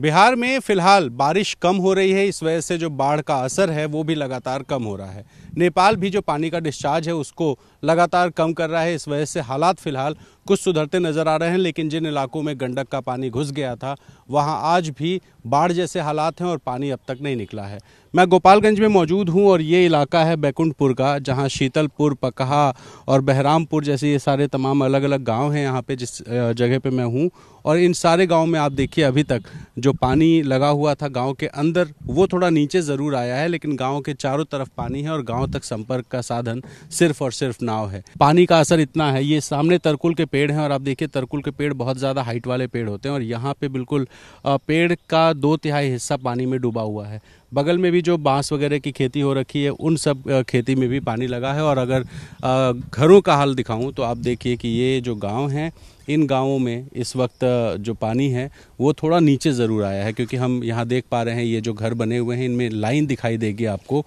बिहार में फिलहाल बारिश कम हो रही है इस वजह से जो बाढ़ का असर है वो भी लगातार कम हो रहा है नेपाल भी जो पानी का डिस्चार्ज है उसको लगातार कम कर रहा है इस वजह से हालात फिलहाल कुछ सुधरते नज़र आ रहे हैं लेकिन जिन इलाकों में गंडक का पानी घुस गया था वहाँ आज भी बाढ़ जैसे हालात हैं और पानी अब तक नहीं निकला है मैं गोपालगंज में मौजूद हूँ और ये इलाका है बैकुंठपुर का जहाँ शीतलपुर पकहा और बहरामपुर जैसे ये सारे तमाम अलग अलग गाँव हैं यहाँ पर जिस जगह पर मैं हूँ और इन सारे गाँव में आप देखिए अभी तक जो पानी लगा हुआ था गांव के अंदर वो थोड़ा नीचे ज़रूर आया है लेकिन गांव के चारों तरफ पानी है और गांव तक संपर्क का साधन सिर्फ और सिर्फ नाव है पानी का असर इतना है ये सामने तरकुल के पेड़ हैं और आप देखिए तरकुल के पेड़ बहुत ज़्यादा हाइट वाले पेड़ होते हैं और यहाँ पर बिल्कुल पेड़ का दो तिहाई हिस्सा पानी में डूबा हुआ है बगल में भी जो बांस वगैरह की खेती हो रखी है उन सब खेती में भी पानी लगा है और अगर घरों का हाल दिखाऊं तो आप देखिए कि ये जो गांव हैं इन गांवों में इस वक्त जो पानी है वो थोड़ा नीचे ज़रूर आया है क्योंकि हम यहाँ देख पा रहे हैं ये जो घर बने हुए हैं इनमें लाइन दिखाई देगी आपको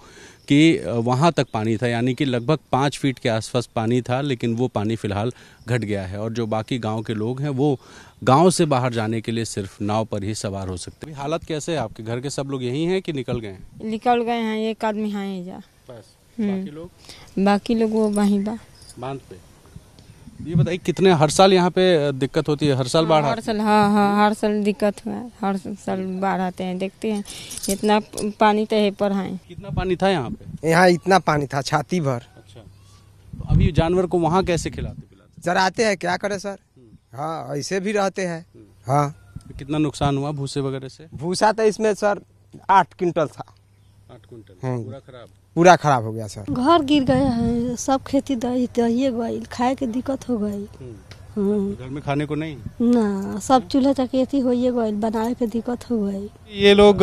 कि वहाँ तक पानी था यानी कि लगभग पाँच फीट के आसपास पानी था लेकिन वो पानी फ़िलहाल घट गया है और जो बाकी गांव के लोग हैं वो गांव से बाहर जाने के लिए सिर्फ नाव पर ही सवार हो सकते हैं हालत कैसे है आपके घर के सब लोग यही हैं कि निकल गए हैं निकल गए हैं एक आदमी हाँ जा बस हम्म। बाकी लोग बाकी लोग वो वहीं बा बांध पे ये बताइए कितने हर साल यहाँ पे दिक्कत होती है हर साल हाँ, बाढ़ हर साल हाँ हाँ हर साल दिक्कत हुआ हर साल बाढ़ आते हैं देखते हैं इतना पानी तो है पर है कितना पानी था यहाँ पे यहाँ इतना पानी था छाती भर अच्छा तो अभी जानवर को वहाँ कैसे खिलाते पिलाते चराते हैं क्या करे सर हाँ ऐसे भी रहते हैं हाँ तो कितना नुकसान हुआ भूसे वगैरह से भूसा तो इसमें सर आठ क्विंटल था आठ क्विंटल हाँ। पूरा खराब पूरा खराब हो गया सर घर गिर गया है सब खेती दही दही गई खाए के दिक्कत हो गई हम्म। हाँ। घर में खाने को नहीं ना सब चूल्हा चकेती ये गोल बनाए के दिक्कत हो गई ये लोग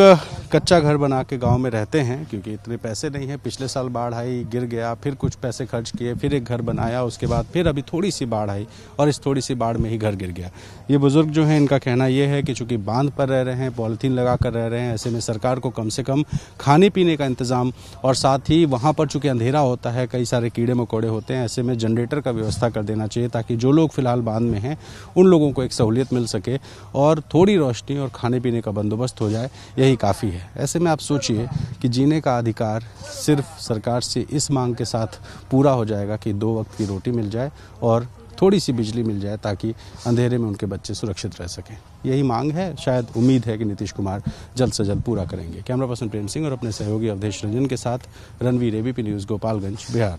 कच्चा घर बना के गांव में रहते हैं क्योंकि इतने पैसे नहीं है पिछले साल बाढ़ आई गिर गया फिर कुछ पैसे खर्च किए फिर एक घर बनाया उसके बाद फिर अभी थोड़ी सी बाढ़ आई और इस थोड़ी सी बाढ़ में ही घर गिर गया ये बुजुर्ग जो है इनका कहना यह है कि चूंकि बांध पर रह रहे हैं पॉलीथीन लगा कर रह रहे हैं ऐसे में सरकार को कम से कम खाने पीने का इंतजाम और साथ ही वहाँ पर चूंकि अंधेरा होता है कई सारे कीड़े मकोड़े होते हैं ऐसे में जनरेटर का व्यवस्था कर देना चाहिए ताकि जो लोग फिलहाल बांध में हैं उन लोगों को एक सहूलियत मिल सके और थोड़ी रोशनी और खाने पीने का बंदोबस्त हो जाए यही काफ़ी है ऐसे में आप सोचिए कि जीने का अधिकार सिर्फ सरकार से इस मांग के साथ पूरा हो जाएगा कि दो वक्त की रोटी मिल जाए और थोड़ी सी बिजली मिल जाए ताकि अंधेरे में उनके बच्चे सुरक्षित रह सकें यही मांग है शायद उम्मीद है कि नीतीश कुमार जल्द से जल्द पूरा करेंगे कैमरा पर्सन प्रेम सिंह और अपने सहयोगी अवधेश रंजन के साथ रणवीर एबीपी न्यूज़ गोपालगंज बिहार